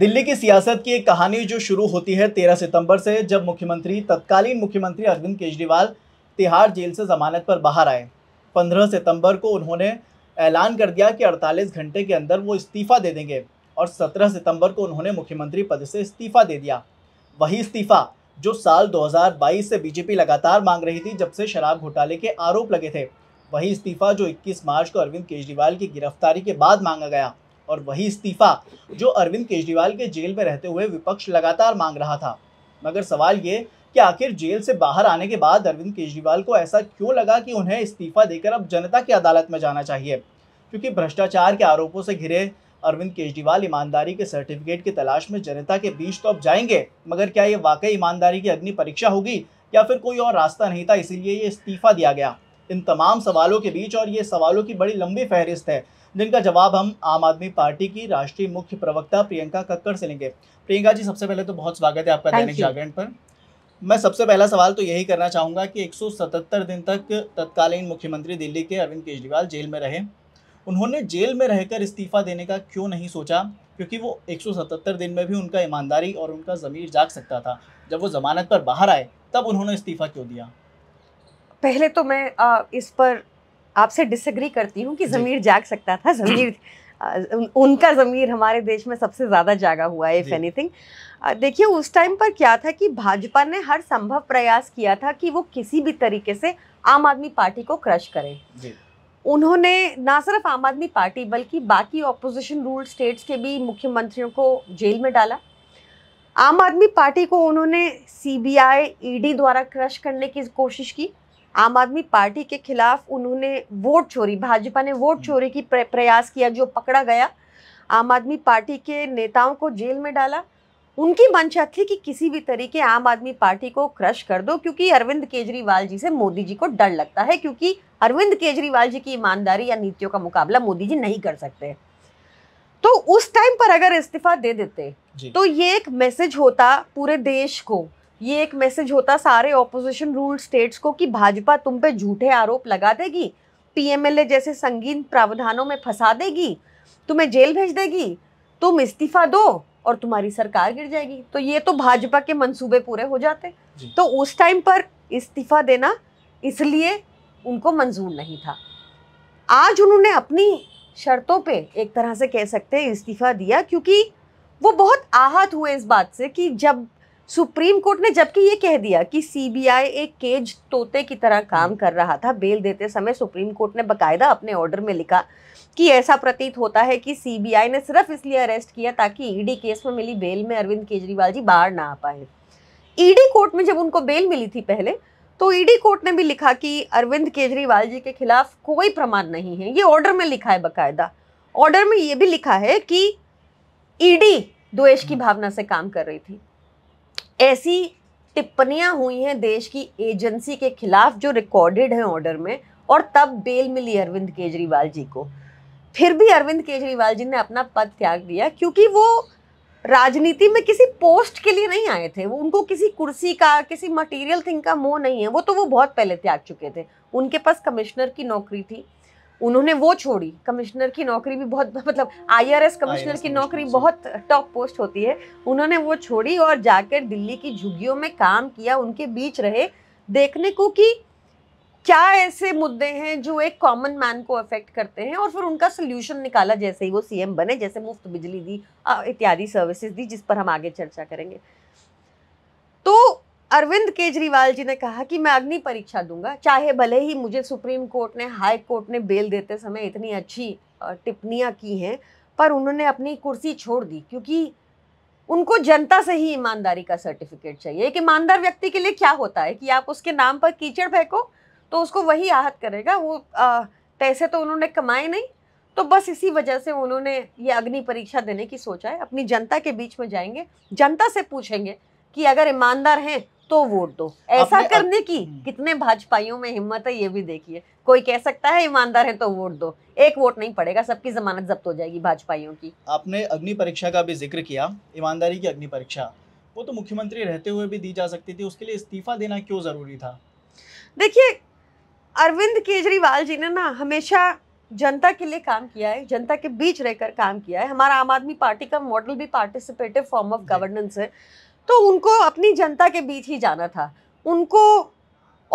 दिल्ली की सियासत की एक कहानी जो शुरू होती है तेरह सितंबर से जब मुख्यमंत्री तत्कालीन मुख्यमंत्री अरविंद केजरीवाल तिहाड़ जेल से जमानत पर बाहर आए पंद्रह सितंबर को उन्होंने ऐलान कर दिया कि 48 घंटे के अंदर वो इस्तीफ़ा दे देंगे और 17 सितंबर को उन्होंने मुख्यमंत्री पद से इस्तीफ़ा दे दिया वही इस्तीफ़ा जो साल 2022 से बीजेपी लगातार मांग रही थी जब से शराब घोटाले के आरोप लगे थे वही इस्तीफ़ा जो 21 मार्च को अरविंद केजरीवाल की गिरफ्तारी के बाद मांगा गया और वही इस्तीफा जो अरविंद केजरीवाल के जेल में रहते हुए विपक्ष लगातार मांग रहा था मगर सवाल ये कि आखिर जेल से बाहर आने के बाद अरविंद केजरीवाल को ऐसा क्यों लगा कि उन्हें इस्तीफा देकर अब जनता की अदालत में जाना चाहिए क्योंकि भ्रष्टाचार के आरोपों से घिरे अरविंद केजरीवाल ईमानदारी के सर्टिफिकेट की तलाश में जनता के बीच तो अब जाएंगे मगर क्या ये वाकई ईमानदारी की अग्नि परीक्षा होगी या फिर कोई और रास्ता नहीं था इसीलिए ये इस्तीफा दिया गया इन तमाम सवालों के बीच और ये सवालों की बड़ी लंबी फहरिस्त है जिनका जवाब हम आम आदमी पार्टी की राष्ट्रीय मुख्य प्रवक्ता प्रियंका कक्कड़ से लेंगे प्रियंका जी सबसे पहले तो बहुत स्वागत है आपका दैनिक जागरण पर मैं सबसे पहला सवाल तो यही करना चाहूँगा कि 177 दिन तक तत्कालीन मुख्यमंत्री दिल्ली के अरविंद केजरीवाल जेल में रहे उन्होंने जेल में रहकर इस्तीफा देने का क्यों नहीं सोचा क्योंकि वो 177 दिन में भी उनका ईमानदारी और उनका ज़मीर जाग सकता था जब वो ज़मानत पर बाहर आए तब उन्होंने इस्तीफा क्यों दिया पहले तो मैं आ, इस पर आपसे डिसग्री करती हूँ कि ज़मीर जाग सकता था ज़मीर उनका ज़मीर हमारे देश में सबसे ज़्यादा जागा हुआ है इफ़ एनीथिंग देखिए उस टाइम पर क्या था कि भाजपा ने हर संभव प्रयास किया था कि वो किसी भी तरीके से आम आदमी पार्टी को क्रश करें उन्होंने ना सिर्फ आम आदमी पार्टी बल्कि बाकी ऑपोजिशन रूल स्टेट्स के भी मुख्यमंत्रियों को जेल में डाला आम आदमी पार्टी को उन्होंने सीबीआई ईडी e द्वारा क्रश करने की कोशिश की आम आदमी पार्टी के खिलाफ उन्होंने वोट चोरी भाजपा ने वोट हम्म। चोरी की प्रयास किया जो पकड़ा गया आम आदमी पार्टी के नेताओं को जेल में डाला उनकी मंशा थी कि किसी भी तरीके आम आदमी पार्टी को क्रश कर दो क्योंकि अरविंद केजरीवाल जी से मोदी जी को डर लगता है क्योंकि अरविंद केजरीवाल जी की ईमानदारी या नीतियों का मुकाबला मोदी जी नहीं कर सकते तो उस टाइम पर अगर इस्तीफा दे देते तो ये एक मैसेज होता पूरे देश को ये एक मैसेज होता सारे ऑपोजिशन रूल स्टेट्स को कि भाजपा तुम पे झूठे आरोप लगा देगी पीएमएलए जैसे संगीन प्रावधानों में फंसा देगी तुम्हें जेल भेज देगी तुम इस्तीफा दो और तुम्हारी सरकार गिर जाएगी तो ये तो भाजपा के मंसूबे पूरे हो जाते तो उस टाइम पर इस्तीफा देना इसलिए उनको मंजूर नहीं था आज उन्होंने अपनी शर्तों पे एक तरह से कह सकते हैं इस्तीफा दिया क्योंकि वो बहुत आहत हुए इस बात से कि जब सुप्रीम कोर्ट ने जबकि ये कह दिया कि सीबीआई एक केज तोते की तरह काम कर रहा था बेल देते समय सुप्रीम कोर्ट ने बकायदा अपने ऑर्डर में लिखा कि ऐसा प्रतीत होता है कि सीबीआई ने सिर्फ इसलिए अरेस्ट किया ताकि ईडी e केस में मिली बेल में अरविंद केजरीवाल जी बाहर ना आ पाए ईडी e कोर्ट में जब उनको बेल मिली थी पहले तो ईडी e कोर्ट ने भी लिखा कि अरविंद केजरीवाल जी के खिलाफ कोई प्रमाण नहीं है ये ऑर्डर में लिखा है बकायदा ऑर्डर में ये भी लिखा है कि ईडी द्वेष की भावना से काम कर रही थी ऐसी टिप्पणियां हुई हैं देश की एजेंसी के खिलाफ जो रिकॉर्डेड है ऑर्डर में और तब बेल मिली अरविंद केजरीवाल जी को फिर भी अरविंद केजरीवाल जी ने अपना पद त्याग दिया क्योंकि वो राजनीति में किसी पोस्ट के लिए नहीं आए थे वो उनको किसी कुर्सी का किसी मटेरियल थिंग का मोह नहीं है वो तो वो बहुत पहले त्याग चुके थे उनके पास कमिश्नर की नौकरी थी उन्होंने वो छोड़ी कमिश्नर की नौकरी भी बहुत मतलब आईआरएस कमिश्नर की नौकरी बहुत टॉप पोस्ट होती है उन्होंने वो छोड़ी और जाकर दिल्ली की झुग्गियों में काम किया उनके बीच रहे देखने को कि क्या ऐसे मुद्दे हैं जो एक कॉमन मैन को अफेक्ट करते हैं और फिर उनका सोल्यूशन निकाला जैसे ही वो सीएम बने जैसे मुफ्त बिजली दी इत्यादि सर्विसेज दी जिस पर हम आगे चर्चा करेंगे तो अरविंद केजरीवाल जी ने कहा कि मैं अग्नि परीक्षा दूंगा चाहे भले ही मुझे सुप्रीम कोर्ट ने हाई कोर्ट ने बेल देते समय इतनी अच्छी टिप्पणियाँ की हैं पर उन्होंने अपनी कुर्सी छोड़ दी क्योंकि उनको जनता से ही ईमानदारी का सर्टिफिकेट चाहिए एक ईमानदार व्यक्ति के लिए क्या होता है कि आप उसके नाम पर कीचड़ फेंको तो उसको वही आहत करेगा वो आ, पैसे तो उन्होंने कमाए नहीं तो बस इसी वजह से उन्होंने ये अग्नि परीक्षा देने की सोचा है अपनी जनता के बीच में जाएंगे जनता से पूछेंगे कि अगर ईमानदार हैं तो वोट दो ऐसा करने की हम्म। कितने भाजपाइयों में हिम्मत है ये भी देखिए कोई कह सकता है ईमानदार है तो वोट दो एक वोट नहीं पड़ेगा सबकी जमानत जब्त हो जाएगी भाजपाइयों की आपने अग्नि परीक्षा का भी जिक्र किया ईमानदारी की अग्नि परीक्षा वो तो मुख्यमंत्री रहते हुए भी दी जा सकती थी उसके लिए इस्तीफा देना क्यों ज़रूरी था देखिए अरविंद केजरीवाल जी ने ना हमेशा जनता के लिए काम किया है जनता के बीच रहकर काम किया है हमारा आम आदमी पार्टी का मॉडल भी पार्टिसिपेटिव फॉर्म ऑफ गवर्नेंस है तो उनको अपनी जनता के बीच ही जाना था उनको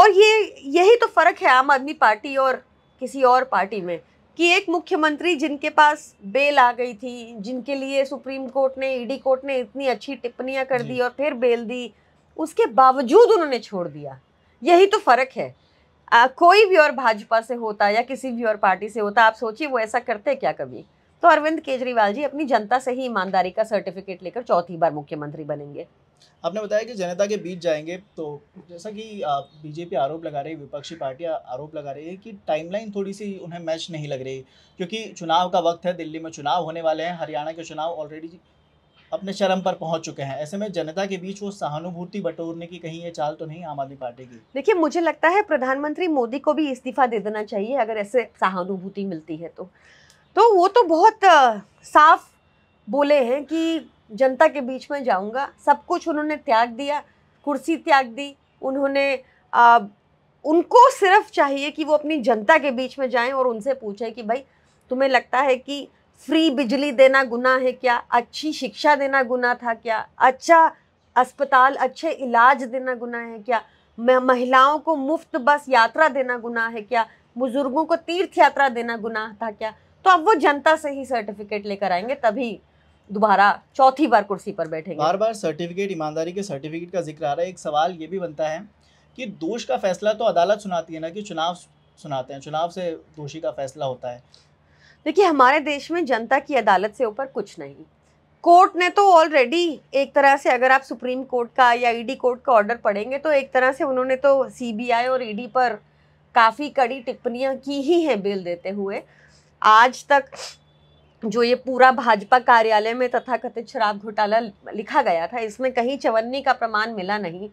और ये यही तो फ़र्क है आम आदमी पार्टी और किसी और पार्टी में कि एक मुख्यमंत्री जिनके पास बेल आ गई थी जिनके लिए सुप्रीम कोर्ट ने ईडी कोर्ट ने इतनी अच्छी टिप्पणियां कर दी और फिर बेल दी उसके बावजूद उन्होंने छोड़ दिया यही तो फ़र्क है आ, कोई भी और भाजपा से होता या किसी भी और पार्टी से होता आप सोचिए वो ऐसा करते क्या कभी तो अरविंद केजरीवाल जी अपनी जनता से ही ईमानदारी का सर्टिफिकेट लेकर चौथी बार मुख्यमंत्री बनेंगे आपने बताया कि जनता के बीच जाएंगे तो जैसा कि बीजेपी आरोप लगा रही है विपक्षी पार्टियां आरोप लगा रही है कि टाइमलाइन थोड़ी सी उन्हें मैच नहीं लग रही क्योंकि चुनाव का वक्त है दिल्ली में चुनाव होने वाले हैं हरियाणा के चुनाव ऑलरेडी अपने चरम पर पहुंच चुके हैं ऐसे में जनता के बीच वो सहानुभूति बटोरने की कहीं ये चाल तो नहीं आम आदमी पार्टी की देखिए मुझे लगता है प्रधानमंत्री मोदी को भी इस्तीफा दे देना चाहिए अगर ऐसे सहानुभूति मिलती है तो तो वो तो बहुत साफ बोले हैं कि जनता के बीच में जाऊंगा सब कुछ उन्होंने त्याग दिया कुर्सी त्याग दी उन्होंने आ, उनको सिर्फ चाहिए कि वो अपनी जनता के बीच में जाएं और उनसे पूछें कि भाई तुम्हें लगता है कि फ्री बिजली देना गुना है क्या अच्छी शिक्षा देना गुना था क्या अच्छा अस्पताल अच्छे इलाज देना गुना है क्या महिलाओं को मुफ्त बस यात्रा देना गुना है क्या बुजुर्गों को तीर्थ यात्रा देना गुना था क्या तो अब वो जनता से ही सर्टिफिकेट लेकर आएंगे तभी दोबारा चौथी बार कुर्सी पर बैठेंगे बार बार सर्टिफिकेट ईमानदारी के सर्टिफिकेट का जिक्र आ रहा है एक सवाल ये भी बनता है कि दोष का फैसला तो अदालत सुनाती है ना कि चुनाव सुनाते हैं चुनाव से दोषी का फैसला होता है देखिए हमारे देश में जनता की अदालत से ऊपर कुछ नहीं कोर्ट ने तो ऑलरेडी एक तरह से अगर आप सुप्रीम कोर्ट का या ईडी e कोर्ट का ऑर्डर पढ़ेंगे तो एक तरह से उन्होंने तो सीबीआई और ईडी e पर काफ़ी कड़ी टिप्पणियां की ही हैं बिल देते हुए आज तक जो ये पूरा भाजपा कार्यालय में तथाकथित शराब घोटाला लिखा गया था इसमें कहीं चवन्नी का प्रमाण मिला नहीं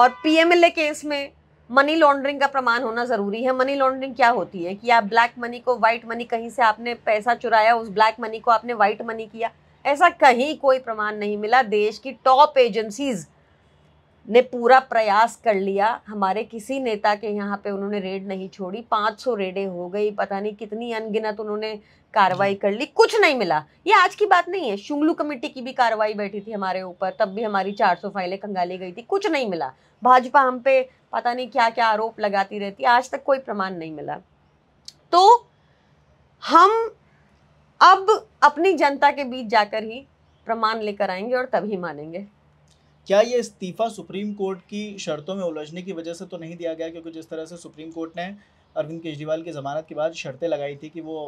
और पीएमएलए केस में मनी लॉन्ड्रिंग का प्रमाण होना ज़रूरी है मनी लॉन्ड्रिंग क्या होती है कि आप ब्लैक मनी को वाइट मनी कहीं से आपने पैसा चुराया उस ब्लैक मनी को आपने वाइट मनी किया ऐसा कहीं कोई प्रमाण नहीं मिला देश की टॉप एजेंसीज ने पूरा प्रयास कर लिया हमारे किसी नेता के यहाँ पे उन्होंने रेड नहीं छोड़ी 500 रेडें हो गई पता नहीं कितनी अनगिनत उन्होंने कार्रवाई कर ली कुछ नहीं मिला ये आज की बात नहीं है शुंगलू कमेटी की भी कार्रवाई बैठी थी हमारे ऊपर तब भी हमारी 400 फाइलें खंगाली गई थी कुछ नहीं मिला भाजपा हम पे पता नहीं क्या क्या आरोप लगाती रहती आज तक कोई प्रमाण नहीं मिला तो हम अब अपनी जनता के बीच जाकर ही प्रमाण लेकर आएंगे और तभी मानेंगे क्या ये इस्तीफ़ा सुप्रीम कोर्ट की शर्तों में उलझने की वजह से तो नहीं दिया गया क्योंकि जिस तरह से सुप्रीम कोर्ट ने अरविंद केजरीवाल की ज़मानत के बाद शर्तें लगाई थी कि वो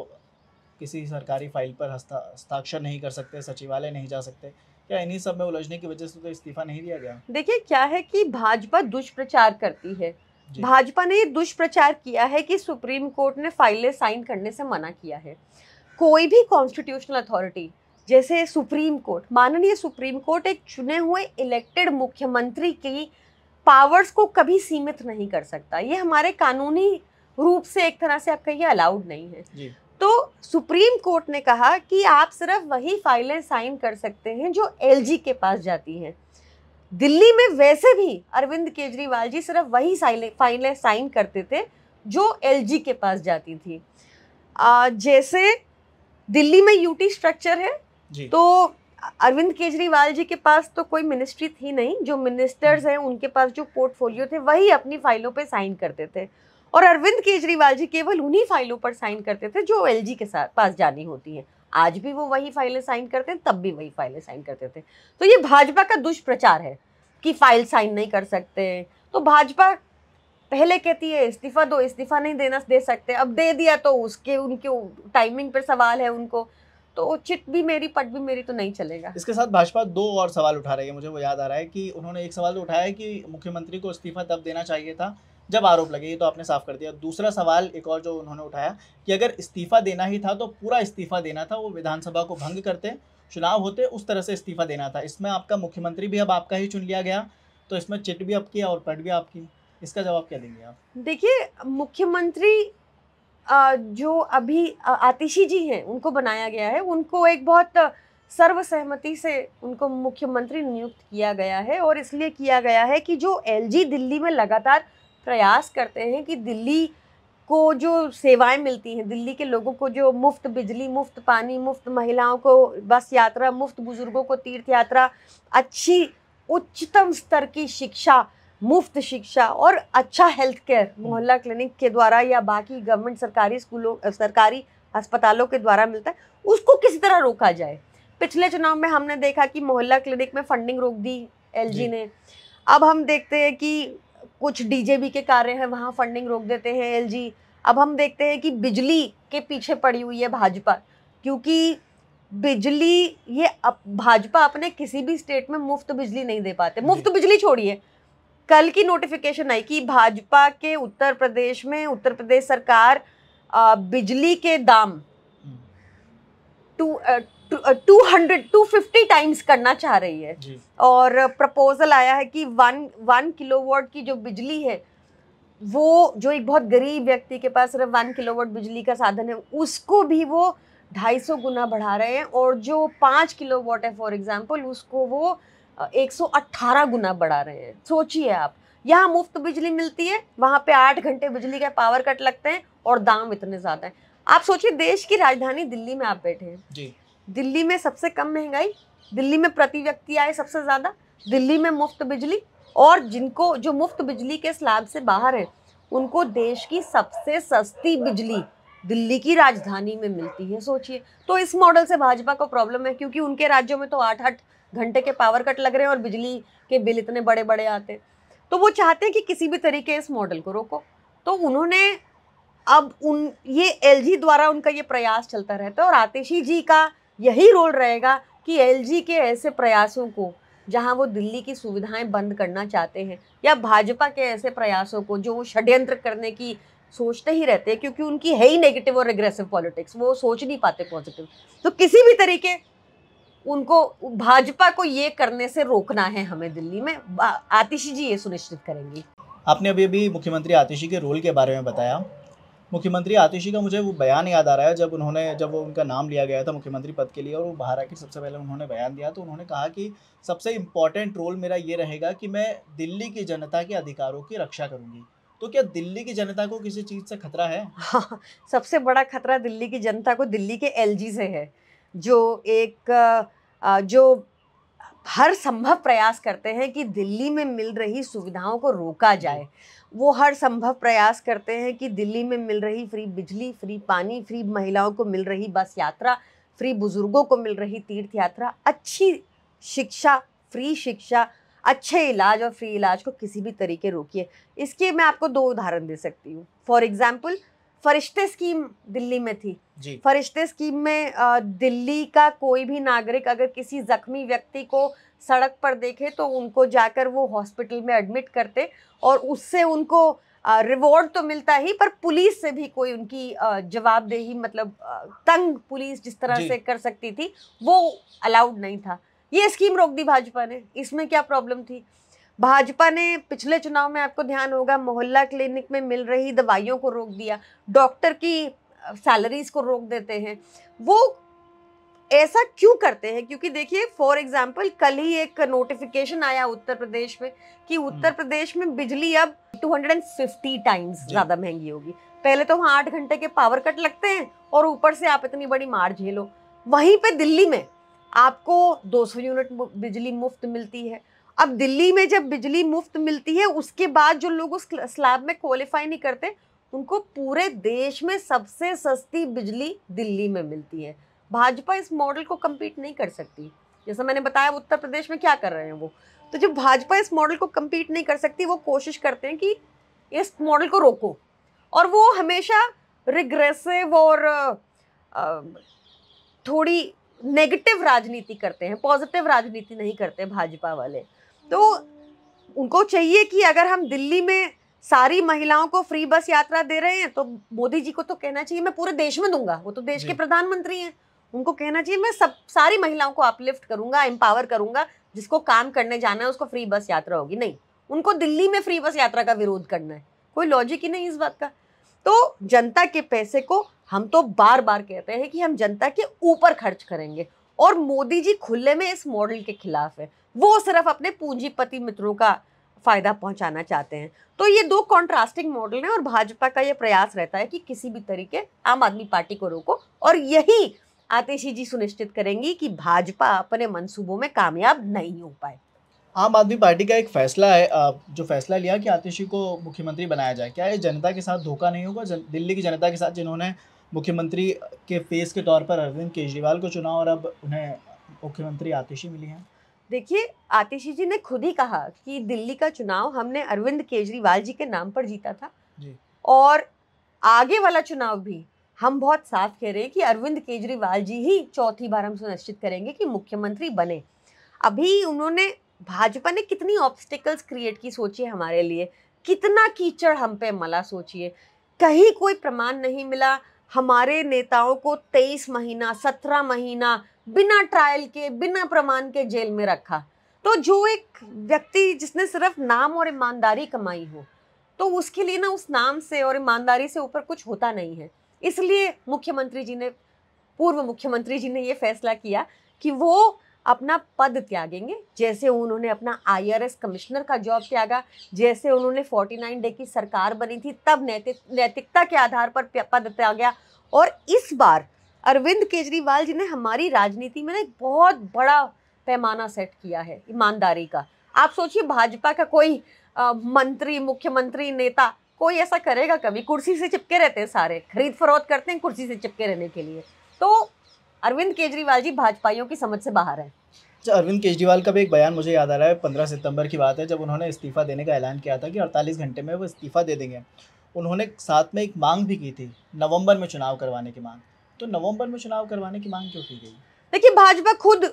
किसी सरकारी फाइल पर हस्ताक्षर नहीं कर सकते सचिवालय नहीं जा सकते क्या इन्हीं सब में उलझने की वजह से तो इस्तीफा नहीं दिया गया देखिए क्या है कि भाजपा दुष्प्रचार करती है भाजपा ने ये दुष्प्रचार किया है कि सुप्रीम कोर्ट ने फाइलें साइन करने से मना किया है कोई भी कॉन्स्टिट्यूशनल अथॉरिटी जैसे सुप्रीम कोर्ट माननीय सुप्रीम कोर्ट एक चुने हुए इलेक्टेड मुख्यमंत्री की पावर्स को कभी सीमित नहीं कर सकता ये हमारे कानूनी रूप से एक तरह से आप कहिए अलाउड नहीं है तो सुप्रीम कोर्ट ने कहा कि आप सिर्फ वही फाइलें साइन कर सकते हैं जो एलजी के पास जाती हैं दिल्ली में वैसे भी अरविंद केजरीवाल जी सिर्फ वही फाइलें साइन करते थे जो एलजी के पास जाती थी आ, जैसे दिल्ली में यूटी स्ट्रक्चर है तो अरविंद केजरीवाल जी के पास तो कोई मिनिस्ट्री थी नहीं जो मिनिस्टर्स हम्म। हैं उनके पास जो पोर्टफोलियो थे वही अपनी फाइलों पे साइन करते थे और अरविंद केजरीवाल जी केवल उन्हीं फाइलों पर साइन करते थे जो एल के साथ पास जानी होती हैं आज भी वो वही फाइलें साइन करते हैं तब भी वही फाइलें साइन करते थे तो ये भाजपा का दुष्प्रचार है कि फाइल साइन नहीं कर सकते तो भाजपा पहले कहती है इस्तीफा दो इस्तीफा नहीं देना दे सकते अब दे दिया तो उसके उनके टाइमिंग पर सवाल है उनको तो चिट भी मेरी पट भी मेरी तो नहीं चलेगा इसके साथ भाजपा दो और सवाल उठा रही है मुझे वो याद आ रहा है कि उन्होंने एक सवाल तो उठाया है कि मुख्यमंत्री को इस्तीफा तब देना चाहिए था जब आरोप लगे ये तो आपने साफ कर दिया दूसरा सवाल एक और जो उन्होंने उठाया कि अगर इस्तीफा देना ही था तो पूरा इस्तीफा देना था वो विधानसभा को भंग करते चुनाव होते उस तरह से इस्तीफा देना था इसमें आपका मुख्यमंत्री भी अब आपका ही चुन लिया गया तो इसमें चिट भी आपकी और पट भी आपकी इसका जवाब क्या देंगे आप देखिए मुख्यमंत्री जो अभी आतिशी जी हैं उनको बनाया गया है उनको एक बहुत सर्वसहमति से उनको मुख्यमंत्री नियुक्त किया गया है और इसलिए किया गया है कि जो एलजी दिल्ली में लगातार प्रयास करते हैं कि दिल्ली को जो सेवाएं मिलती हैं दिल्ली के लोगों को जो मुफ्त बिजली मुफ्त पानी मुफ्त महिलाओं को बस यात्रा मुफ्त बुज़ुर्गों को तीर्थ यात्रा अच्छी उच्चतम स्तर की शिक्षा मुफ्त शिक्षा और अच्छा health hmm. Care Mohalla clinic के द्वारा या बाकी गवर्नमेंट सरकारी स्कूलों सरकारी अस्पतालों के द्वारा मिलता है उसको किसी तरह रोका जाए पिछले चुनाव में हमने देखा कि मोहल्ला क्लिनिक में फंडिंग रोक दी एल ने अब हम देखते हैं कि कुछ डी के कार्य हैं वहाँ फंडिंग रोक देते हैं एल अब हम देखते हैं कि बिजली के पीछे पड़ी हुई है भाजपा क्योंकि बिजली ये अप, भाजपा अपने किसी भी स्टेट में मुफ्त बिजली नहीं दे पाते मुफ्त बिजली छोड़िए कल की नोटिफिकेशन आई कि भाजपा के उत्तर प्रदेश में उत्तर प्रदेश सरकार आ, बिजली के दाम two two hundred to fifty times करना चाह रही है और प्रपोजल आया है कि वन वन किलोवाट की जो बिजली है वो जो एक बहुत गरीब व्यक्ति के पास सिर्फ वन किलोवाट बिजली का साधन है उसको भी वो ढाई सौ गुना बढ़ा रहे हैं और जो पाँच किलोवाट है फॉर एग्जाम्पल उसको वो 118 गुना बढ़ा रहे हैं सोचिए आप यहाँ मुफ्त बिजली मिलती है वहाँ पे आठ घंटे बिजली के पावर कट लगते हैं और दाम इतने ज़्यादा हैं आप सोचिए देश की राजधानी दिल्ली में आप बैठे हैं जी दिल्ली में सबसे कम महंगाई दिल्ली में प्रति व्यक्ति आए सबसे ज़्यादा दिल्ली में मुफ्त बिजली और जिनको जो मुफ्त बिजली के स्लैब से बाहर है उनको देश की सबसे सस्ती बिजली दिल्ली की राजधानी में मिलती है सोचिए तो इस मॉडल से भाजपा को प्रॉब्लम है क्योंकि उनके राज्यों में तो आठ आठ घंटे के पावर कट लग रहे हैं और बिजली के बिल इतने बड़े बड़े आते हैं तो वो चाहते हैं कि किसी भी तरीके इस मॉडल को रोको तो उन्होंने अब उन ये एल द्वारा उनका ये प्रयास चलता रहता है और आतिशी जी का यही रोल रहेगा कि एल के ऐसे प्रयासों को जहाँ वो दिल्ली की सुविधाएं बंद करना चाहते हैं या भाजपा के ऐसे प्रयासों को जो वो षड्यंत्र करने की सोचते ही रहते हैं क्योंकि उनकी है ही नेगेटिव और एग्रेसिव पॉलिटिक्स वो सोच नहीं पाते पॉजिटिव तो किसी भी तरीके उनको भाजपा को ये करने से रोकना है हमें दिल्ली में आतिशी जी ये सुनिश्चित करेंगे आपने अभी अभी मुख्यमंत्री आतिशी के रोल के बारे में बताया मुख्यमंत्री आतिशी का मुझे वो बयान याद आ रहा है जब उन्होंने जब वो उनका नाम लिया गया था मुख्यमंत्री पद के लिए और वो बाहर आके सबसे पहले उन्होंने बयान दिया तो उन्होंने कहा कि सबसे इम्पॉर्टेंट रोल मेरा ये रहेगा कि मैं दिल्ली की जनता के अधिकारों की रक्षा करूंगी तो क्या दिल्ली की जनता को किसी चीज़ से खतरा है हाँ, सबसे बड़ा खतरा दिल्ली की जनता को दिल्ली के एल से है जो एक जो हर संभव प्रयास करते हैं कि दिल्ली में मिल रही सुविधाओं को रोका जाए वो हर संभव प्रयास करते हैं कि दिल्ली में मिल रही फ्री बिजली फ्री पानी फ्री महिलाओं को मिल रही बस यात्रा फ्री बुज़ुर्गों को मिल रही तीर्थ यात्रा अच्छी शिक्षा फ्री शिक्षा अच्छे इलाज और फ्री इलाज को किसी भी तरीके रोकिए इसके मैं आपको दो उदाहरण दे सकती हूँ for example Farishtey scheme Delhi में थी जी। फरिश्ते स्कीम में दिल्ली का कोई भी नागरिक अगर किसी जख्मी व्यक्ति को सड़क पर देखे तो उनको जाकर वो हॉस्पिटल में एडमिट करते और उससे उनको रिवॉर्ड तो मिलता ही पर पुलिस से भी कोई उनकी जवाबदेही मतलब तंग पुलिस जिस तरह से कर सकती थी वो अलाउड नहीं था ये स्कीम रोक दी भाजपा ने इसमें क्या प्रॉब्लम थी भाजपा ने पिछले चुनाव में आपको ध्यान होगा मोहल्ला क्लिनिक में मिल रही दवाइयों को रोक दिया डॉक्टर की सैलरीज को रोक देते हैं वो ऐसा क्यों करते हैं क्योंकि देखिए फॉर एग्जाम्पल कल ही एक नोटिफिकेशन आया उत्तर प्रदेश में कि हम्म। उत्तर प्रदेश में बिजली अब 250 टाइम्स ज़्यादा महंगी होगी पहले तो वहाँ आठ घंटे के पावर कट लगते हैं और ऊपर से आप इतनी बड़ी मार झेलो वहीं पे दिल्ली में आपको 200 यूनिट बिजली मुफ्त मिलती है अब दिल्ली में जब बिजली मुफ्त मिलती है उसके बाद जो लोग उस स्लैब में क्वालिफाई नहीं करते उनको पूरे देश में सबसे सस्ती बिजली दिल्ली में मिलती है भाजपा इस मॉडल को कम्पीट नहीं कर सकती जैसा मैंने बताया उत्तर प्रदेश में क्या कर रहे हैं वो तो जब भाजपा इस मॉडल को कम्पीट नहीं कर सकती वो कोशिश करते हैं कि इस मॉडल को रोको और वो हमेशा रिग्रेसिव और थोड़ी नेगेटिव राजनीति करते हैं पॉजिटिव राजनीति नहीं करते भाजपा वाले तो उनको चाहिए कि अगर हम दिल्ली में सारी महिलाओं को फ्री बस यात्रा दे रहे हैं तो मोदी जी को तो कहना चाहिए मैं पूरे देश में दूंगा वो तो देश के प्रधानमंत्री हैं उनको कहना चाहिए मैं सब सारी महिलाओं को अपलिफ्ट करूंगा एम्पावर करूंगा जिसको काम करने जाना है उसको फ्री बस यात्रा होगी नहीं उनको दिल्ली में फ्री बस यात्रा का विरोध करना है कोई लॉजिक ही नहीं इस बात का तो जनता के पैसे को हम तो बार बार कहते हैं कि हम जनता के ऊपर खर्च करेंगे और मोदी जी खुले में इस मॉडल के खिलाफ है वो सिर्फ अपने पूंजीपति मित्रों का फ़ायदा पहुंचाना चाहते हैं तो ये दो कॉन्ट्रास्टिंग मॉडल हैं और भाजपा का ये प्रयास रहता है कि किसी भी तरीके आम आदमी पार्टी को रोको और यही आतिशी जी सुनिश्चित करेंगी कि भाजपा अपने मंसूबों में कामयाब नहीं हो पाए आम आदमी पार्टी का एक फैसला है जो फैसला लिया कि आतिशी को मुख्यमंत्री बनाया जाए क्या ये जनता के साथ धोखा नहीं होगा दिल्ली की जनता के साथ जिन्होंने मुख्यमंत्री के फेस के तौर पर अरविंद केजरीवाल को चुना और अब उन्हें मुख्यमंत्री आतिशी मिली हैं देखिए आतिशी जी ने खुद ही कहा कि दिल्ली का चुनाव हमने अरविंद केजरीवाल जी के नाम पर जीता था जी। और आगे वाला चुनाव भी हम बहुत साफ कह रहे हैं कि अरविंद केजरीवाल जी ही चौथी बार हम सुनिश्चित करेंगे कि मुख्यमंत्री बने अभी उन्होंने भाजपा ने कितनी ऑब्स्टिकल्स क्रिएट की सोचिए हमारे लिए कितना कीचड़ हम पे मला सोचिए कहीं कोई प्रमाण नहीं मिला हमारे नेताओं को 23 महीना 17 महीना बिना ट्रायल के बिना प्रमाण के जेल में रखा तो जो एक व्यक्ति जिसने सिर्फ नाम और ईमानदारी कमाई हो तो उसके लिए ना उस नाम से और ईमानदारी से ऊपर कुछ होता नहीं है इसलिए मुख्यमंत्री जी ने पूर्व मुख्यमंत्री जी ने ये फैसला किया कि वो अपना पद त्यागेंगे जैसे उन्होंने अपना आईआरएस कमिश्नर का जॉब त्यागा जैसे उन्होंने 49 डे की सरकार बनी थी तब नैतिक नैतिकता के आधार पर पद त्यागा और इस बार अरविंद केजरीवाल जी ने हमारी राजनीति में एक बहुत बड़ा पैमाना सेट किया है ईमानदारी का आप सोचिए भाजपा का कोई आ, मंत्री मुख्यमंत्री नेता कोई ऐसा करेगा कभी कुर्सी से चिपके रहते हैं सारे खरीद फरोख्त करते हैं कुर्सी से चिपके रहने के लिए तो अरविंद केजरीवाल जी भाजपाइयों की समझ से बाहर हैं अच्छा, अरविंद केजरीवाल का भी एक बयान मुझे याद आ रहा है पंद्रह सितंबर की बात है जब उन्होंने इस्तीफ़ा देने का ऐलान किया था कि अड़तालीस घंटे में वो इस्तीफ़ा दे देंगे उन्होंने साथ में एक मांग भी की थी नवंबर में चुनाव करवाने की मांग तो नवंबर में चुनाव करवाने की मांग क्यों की गई देखिए भाजपा खुद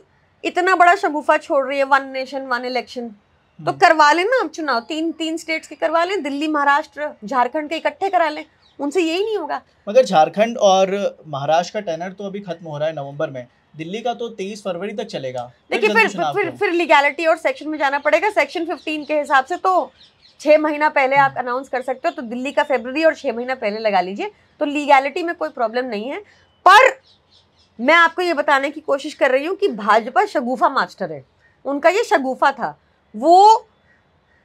इतना बड़ा शगुफा छोड़ रही है वन नेशन वन इलेक्शन तो हम्म। करवा ना आप चुनाव तीन तीन स्टेट्स के करवा लें दिल्ली महाराष्ट्र झारखंड के इकट्ठे करा लें उनसे यही नहीं होगा मगर झारखंड और महाराष्ट्र का टेनर तो अभी खत्म हो रहा है नवंबर में दिल्ली का तो तेईस फरवरी तक चलेगा देखिए फिर फिर तो। फिर, फिर लीगैलिटी और सेक्शन में जाना पड़ेगा सेक्शन 15 के हिसाब से तो छः महीना पहले आप अनाउंस कर सकते हो तो दिल्ली का फेबररी और छः महीना पहले लगा लीजिए तो लीगैलिटी में कोई प्रॉब्लम नहीं है पर मैं आपको ये बताने की कोशिश कर रही हूँ कि भाजपा शगुफा मास्टर है उनका ये शगुफा था वो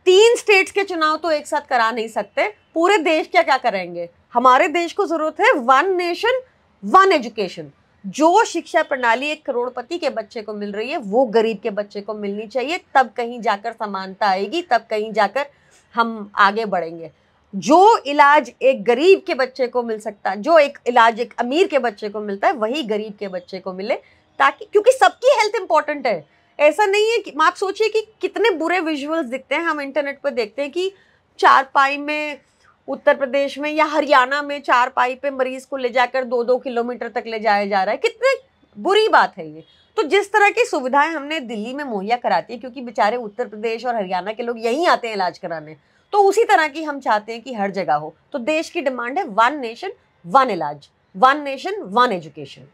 तीन स्टेट्स के चुनाव तो एक साथ करा नहीं सकते पूरे देश क्या क्या करेंगे हमारे देश को जरूरत है वन नेशन वन एजुकेशन जो शिक्षा प्रणाली एक करोड़पति के बच्चे को मिल रही है वो गरीब के बच्चे को मिलनी चाहिए तब कहीं जाकर समानता आएगी तब कहीं जाकर हम आगे बढ़ेंगे जो इलाज एक गरीब के बच्चे को मिल सकता है जो एक इलाज एक अमीर के बच्चे को मिलता है वही गरीब के बच्चे को मिले ताकि क्योंकि सबकी हेल्थ इंपॉर्टेंट है ऐसा नहीं है कि आप सोचिए कि कितने बुरे विजुअल्स दिखते हैं हम इंटरनेट पर देखते हैं कि चारपाई में उत्तर प्रदेश में या हरियाणा में चारपाई पे मरीज को ले जाकर दो दो किलोमीटर तक ले जाया जा रहा है कितने बुरी बात है ये तो जिस तरह की सुविधाएं हमने दिल्ली में मुहैया कराती है क्योंकि बेचारे उत्तर प्रदेश और हरियाणा के लोग यहीं आते हैं इलाज कराने तो उसी तरह की हम चाहते हैं कि हर जगह हो तो देश की डिमांड है वन नेशन वन इलाज वन नेशन वन एजुकेशन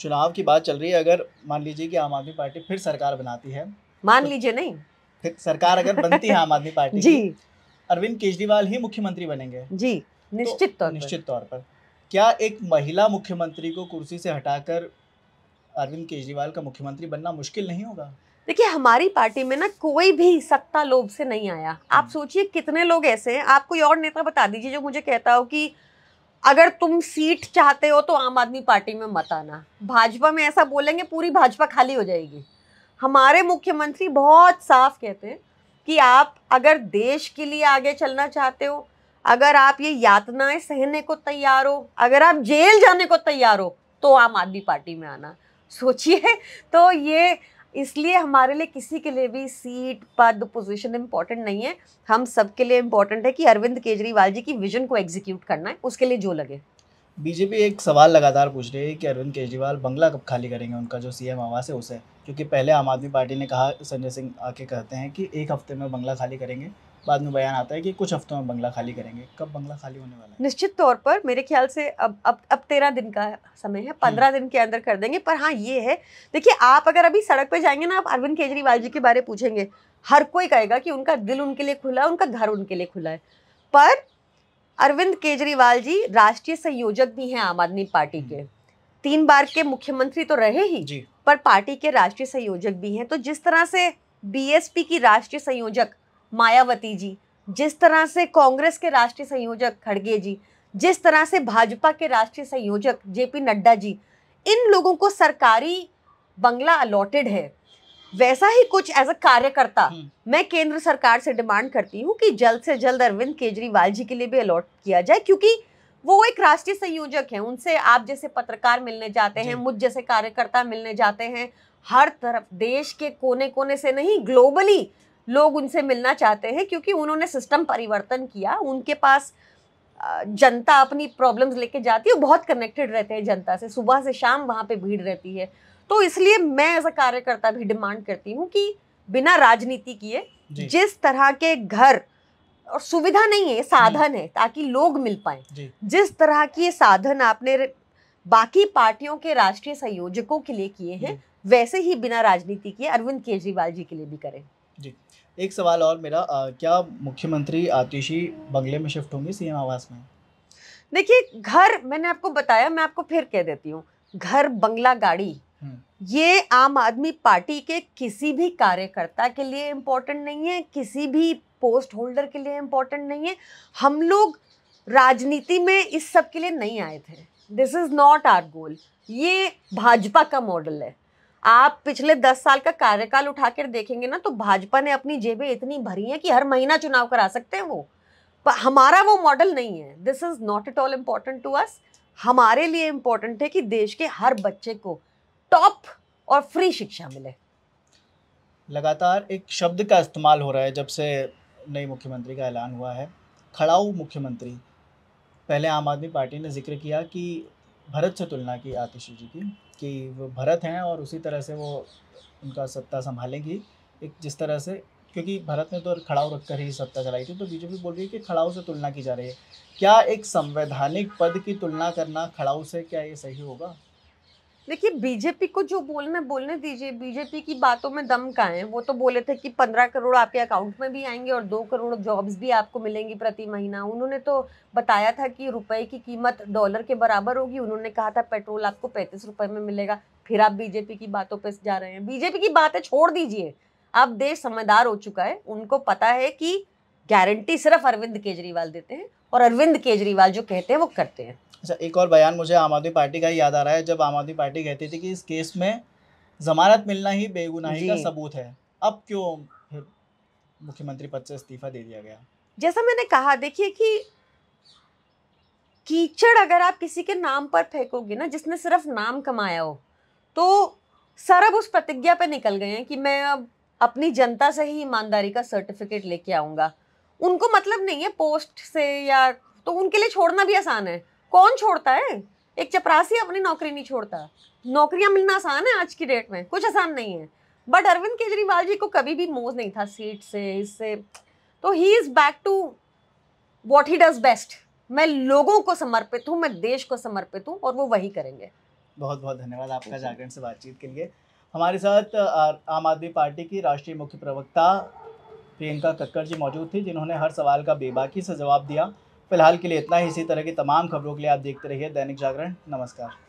चुनाव की बात चल रही है अगर मान लीजिए कि आम आदमी पार्टी फिर सरकार बनाती है मान तो, लीजिए नहीं फिर सरकार अगर बनती है आम आदमी पार्टी जी अरविंद केजरीवाल ही मुख्यमंत्री बनेंगे जी तो निश्चित तौर निश्चित तौर पर क्या एक महिला मुख्यमंत्री को कुर्सी से हटाकर अरविंद केजरीवाल का मुख्यमंत्री बनना मुश्किल नहीं होगा देखिए हमारी पार्टी में ना कोई भी सत्ता लोभ से नहीं आया आप हम्म। सोचिए कितने लोग ऐसे हैं आप कोई और नेता बता दीजिए जो मुझे कहता हो कि अगर तुम सीट चाहते हो तो आम आदमी पार्टी में मत आना भाजपा में ऐसा बोलेंगे पूरी भाजपा खाली हो जाएगी हमारे मुख्यमंत्री बहुत साफ कहते हैं कि आप अगर देश के लिए आगे चलना चाहते हो अगर आप ये यातनाएं सहने को तैयार हो अगर आप जेल जाने को तैयार हो तो आम आदमी पार्टी में आना सोचिए तो ये इसलिए हमारे लिए किसी के लिए भी सीट पद पोजीशन इंपॉर्टेंट नहीं है हम सबके लिए इम्पोर्टेंट है कि अरविंद केजरीवाल जी की विजन को एग्जीक्यूट करना है उसके लिए जो लगे बीजेपी एक सवाल लगातार पूछ रही है कि अरविंद केजरीवाल बंगला कब खाली करेंगे उनका जो सीएम आवास है उसे क्योंकि पहले आम आदमी पार्टी ने कहा संजय सिंह आके कहते हैं कि एक हफ्ते में बंगला खाली करेंगे बाद में बयान आता है कि कुछ हफ्तों में बंगला खाली करेंगे कब बंगला खाली होने वाला है निश्चित तौर पर मेरे ख्याल से अब अब अब तेरह दिन का समय है पंद्रह हम्म। दिन के अंदर कर देंगे पर हाँ ये है देखिए आप अगर अभी सड़क पर जाएंगे ना आप अरविंद केजरीवाल जी के बारे पूछेंगे हर कोई कहेगा कि उनका दिल उनके लिए खुला है उनका घर उनके लिए खुला है पर अरविंद केजरीवाल जी राष्ट्रीय संयोजक भी हैं आम आदमी पार्टी के हम्म। तीन बार के मुख्यमंत्री तो रहे ही पर पार्टी के राष्ट्रीय संयोजक भी हैं तो जिस तरह से बीएसपी की राष्ट्रीय संयोजक मायावती जी जिस तरह से कांग्रेस के राष्ट्रीय संयोजक खड़गे जी जिस तरह से भाजपा के राष्ट्रीय संयोजक जेपी नड्डा जी इन लोगों को सरकारी बंगला अलॉटेड है वैसा ही कुछ एज अ कार्यकर्ता हम्म। मैं केंद्र सरकार से डिमांड करती हूँ कि जल्द से जल्द अरविंद केजरीवाल जी के लिए भी अलॉट किया जाए क्योंकि वो एक राष्ट्रीय संयोजक है उनसे आप जैसे पत्रकार मिलने जाते हैं मुझ जैसे कार्यकर्ता मिलने जाते हैं हर तरफ देश के कोने कोने से नहीं ग्लोबली लोग उनसे मिलना चाहते हैं क्योंकि उन्होंने सिस्टम परिवर्तन किया उनके पास जनता अपनी प्रॉब्लम्स लेके जाती है बहुत कनेक्टेड रहते हैं जनता से सुबह से शाम वहाँ पे भीड़ रहती है तो इसलिए मैं एज अ कार्यकर्ता भी डिमांड करती हूँ कि बिना राजनीति किए जिस तरह के घर और सुविधा नहीं है साधन है ताकि लोग मिल पाए जिस तरह की साधन आपने बाकी पार्टियों के राष्ट्रीय संयोजकों के लिए किए हैं वैसे ही बिना राजनीति किए अरविंद केजरीवाल जी के लिए भी करें जी एक सवाल और मेरा आ, क्या मुख्यमंत्री आतिशी बंगले में शिफ्ट होंगे सीएम आवास में देखिए घर मैंने आपको बताया मैं आपको फिर कह देती हूँ घर बंगला गाड़ी हम्म। ये आम आदमी पार्टी के किसी भी कार्यकर्ता के लिए इम्पोर्टेंट नहीं है किसी भी पोस्ट होल्डर के लिए इम्पोर्टेंट नहीं है हम लोग राजनीति में इस सब के लिए नहीं आए थे this is not our goal ये भाजपा का मॉडल है आप पिछले दस साल का कार्यकाल उठाकर देखेंगे ना तो भाजपा ने अपनी जेबें इतनी भरी हैं कि हर महीना चुनाव करा सकते हैं वो पर हमारा वो मॉडल नहीं है this is not at all important to us हमारे लिए इम्पोर्टेंट है कि देश के हर बच्चे को टॉप और फ्री शिक्षा मिले लगातार एक शब्द का इस्तेमाल हो रहा है जब से नई मुख्यमंत्री का ऐलान हुआ है खड़ाऊ मुख्यमंत्री पहले आम आदमी पार्टी ने जिक्र किया कि भरत से तुलना की आतिशी जी की कि वो भरत हैं और उसी तरह से वो उनका सत्ता संभालेंगी एक जिस तरह से क्योंकि भारत ने तो खड़ाव रखकर ही सत्ता चलाई थी तो बीजेपी बोल रही है कि खड़ाऊ से तुलना की जा रही है क्या एक संवैधानिक पद की तुलना करना खड़ाऊ से क्या ये सही होगा देखिए बीजेपी को जो बोलने बोलने दीजिए बीजेपी की बातों में दम का है वो तो बोले थे कि पंद्रह करोड़ आपके अकाउंट में भी आएंगे और दो करोड़ जॉब्स भी आपको मिलेंगी प्रति महीना उन्होंने तो बताया था कि रुपए की कीमत डॉलर के बराबर होगी उन्होंने कहा था पेट्रोल आपको पैंतीस रुपये में मिलेगा फिर आप बीजेपी की बातों पर जा रहे हैं बीजेपी की बातें छोड़ दीजिए अब देश समझदार हो चुका है उनको पता है कि गारंटी सिर्फ अरविंद केजरीवाल देते हैं और अरविंद केजरीवाल जो कहते हैं वो करते हैं अच्छा एक और बयान मुझे आम आदमी पार्टी का याद आ रहा है जब आम आदमी पार्टी कहती थी कि इस केस में जमानत मिलना ही बेगुनाही का सबूत है अब क्यों मुख्यमंत्री पद से इस्तीफा दे दिया गया जैसा मैंने कहा देखिए कि कीचड़ अगर आप किसी के नाम पर फेंकोगे ना जिसने सिर्फ नाम कमाया हो तो सरब उस प्रतिज्ञा पे निकल गए हैं कि मैं अब अपनी जनता से ही ईमानदारी का सर्टिफिकेट लेके आऊँगा उनको मतलब नहीं है पोस्ट से या तो उनके लिए छोड़ना भी आसान है कौन छोड़ता है एक चपरासी अपनी नौकरी नहीं छोड़ता नौकरियां मिलना आसान है आज की डेट में कुछ आसान नहीं है बट अरविंद केजरीवाल जी को कभी भी मोज नहीं था सीट से इससे तो he is back to what he does best मैं लोगों को समर्पित हूँ मैं देश को समर्पित हूँ और वो वही करेंगे बहुत बहुत धन्यवाद आपका जागरण से बातचीत के लिए हमारे साथ आम आदमी पार्टी की राष्ट्रीय मुख्य प्रवक्ता प्रियंका कक्कर जी मौजूद थी जिन्होंने हर सवाल का बेबाकी से जवाब दिया फिलहाल के लिए इतना ही इसी तरह की तमाम खबरों के लिए आप देखते रहिए दैनिक जागरण नमस्कार